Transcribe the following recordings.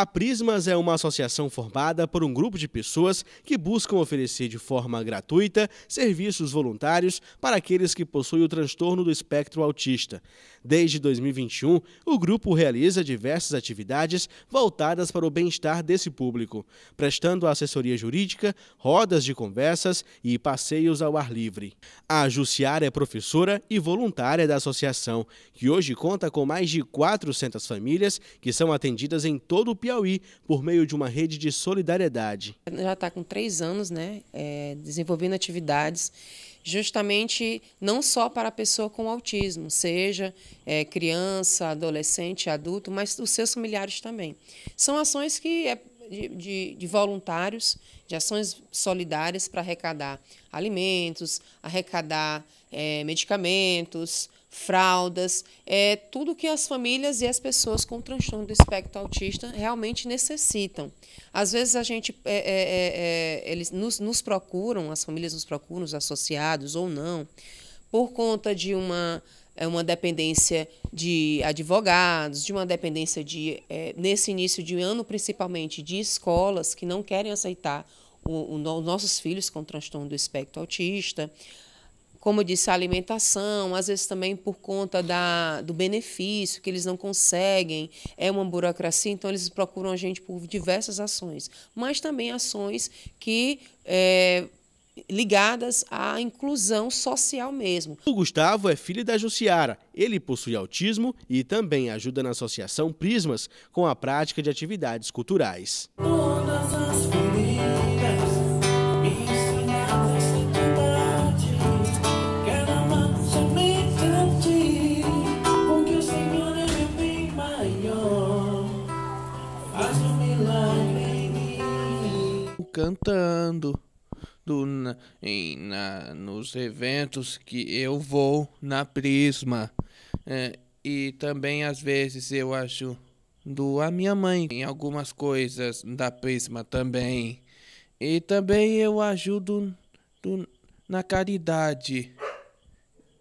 A Prismas é uma associação formada por um grupo de pessoas que buscam oferecer de forma gratuita serviços voluntários para aqueles que possuem o transtorno do espectro autista. Desde 2021, o grupo realiza diversas atividades voltadas para o bem-estar desse público, prestando assessoria jurídica, rodas de conversas e passeios ao ar livre. A Jussiara é professora e voluntária da associação, que hoje conta com mais de 400 famílias que são atendidas em todo o Piauí Piauí por meio de uma rede de solidariedade. Já está com três anos, né, é, desenvolvendo atividades justamente não só para a pessoa com autismo, seja é, criança, adolescente, adulto, mas os seus familiares também. São ações que é de, de, de voluntários, de ações solidárias para arrecadar alimentos, arrecadar é, medicamentos, fraldas, é tudo que as famílias e as pessoas com transtorno do espectro autista realmente necessitam. Às vezes a gente, é, é, é, é eles nos, nos procuram, as famílias nos procuram, os associados ou não, por conta de uma é, uma dependência de advogados, de uma dependência de, é, nesse início de ano, principalmente, de escolas que não querem aceitar os nossos filhos com transtorno do espectro autista como eu disse, a alimentação, às vezes também por conta da, do benefício que eles não conseguem, é uma burocracia, então eles procuram a gente por diversas ações, mas também ações que é, ligadas à inclusão social mesmo. O Gustavo é filho da Jussiara. Ele possui autismo e também ajuda na associação Prismas com a prática de atividades culturais. cantando do, na, em, na, nos eventos que eu vou na Prisma. É, e também às vezes eu ajudo a minha mãe em algumas coisas da Prisma também. E também eu ajudo do, na caridade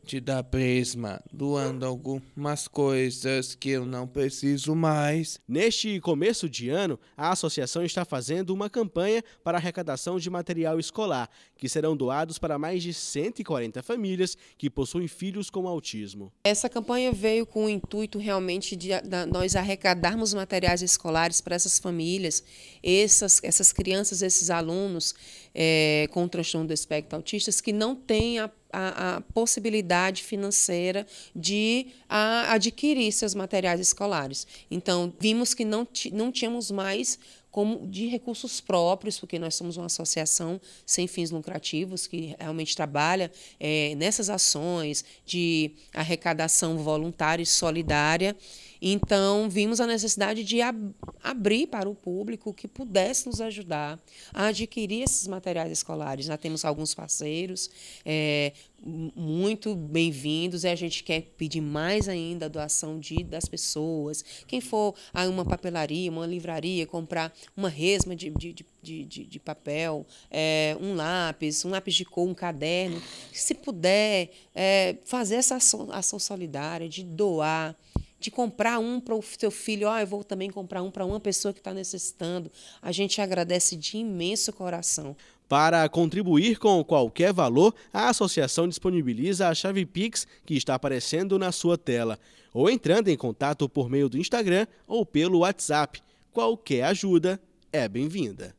te da prisma, doando algumas coisas que eu não preciso mais. Neste começo de ano, a associação está fazendo uma campanha para arrecadação de material escolar, que serão doados para mais de 140 famílias que possuem filhos com autismo. Essa campanha veio com o intuito realmente de nós arrecadarmos materiais escolares para essas famílias, essas, essas crianças, esses alunos é, com transtorno do espectro autista que não têm a a, a possibilidade financeira de a, adquirir seus materiais escolares. Então, vimos que não, não tínhamos mais como de recursos próprios, porque nós somos uma associação sem fins lucrativos que realmente trabalha é, nessas ações de arrecadação voluntária e solidária. Então, vimos a necessidade de ab abrir para o público que pudesse nos ajudar a adquirir esses materiais escolares. Já temos alguns parceiros é, muito bem-vindos e a gente quer pedir mais ainda a doação de, das pessoas. Quem for a uma papelaria, uma livraria, comprar uma resma de, de, de, de, de papel, é, um lápis, um lápis de cor, um caderno, se puder é, fazer essa ação, ação solidária de doar de comprar um para o seu filho, ah, eu vou também comprar um para uma pessoa que está necessitando. A gente agradece de imenso coração. Para contribuir com qualquer valor, a associação disponibiliza a chave Pix que está aparecendo na sua tela, ou entrando em contato por meio do Instagram ou pelo WhatsApp. Qualquer ajuda é bem-vinda.